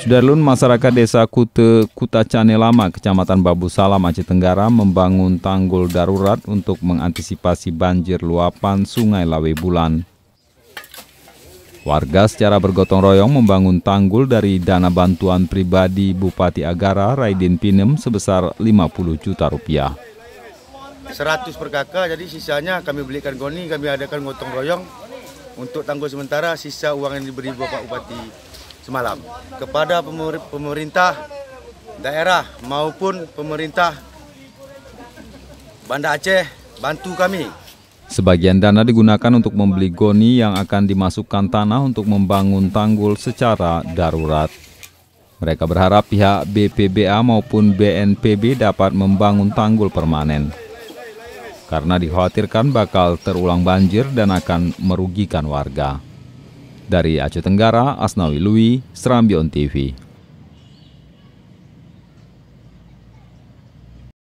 Sudarlun masyarakat desa Kute Kuta Cane Lama, Kecamatan Babu Salam, Aceh Tenggara membangun tanggul darurat untuk mengantisipasi banjir luapan Sungai Lawe Bulan. Warga secara bergotong royong membangun tanggul dari dana bantuan pribadi Bupati Agara Raidin Pinem sebesar 50 juta rupiah. 100 per kakak, jadi sisanya kami belikan goni, kami adakan gotong royong untuk tanggul sementara, sisa uang yang diberi Bapak Bupati semalam kepada pemerintah daerah maupun pemerintah Banda Aceh bantu kami. Sebagian dana digunakan untuk membeli goni yang akan dimasukkan tanah untuk membangun tanggul secara darurat. Mereka berharap pihak BPBA maupun BNPB dapat membangun tanggul permanen karena dikhawatirkan bakal terulang banjir dan akan merugikan warga. Dari Aceh Tenggara, Asnawi Lui, Serambi On TV.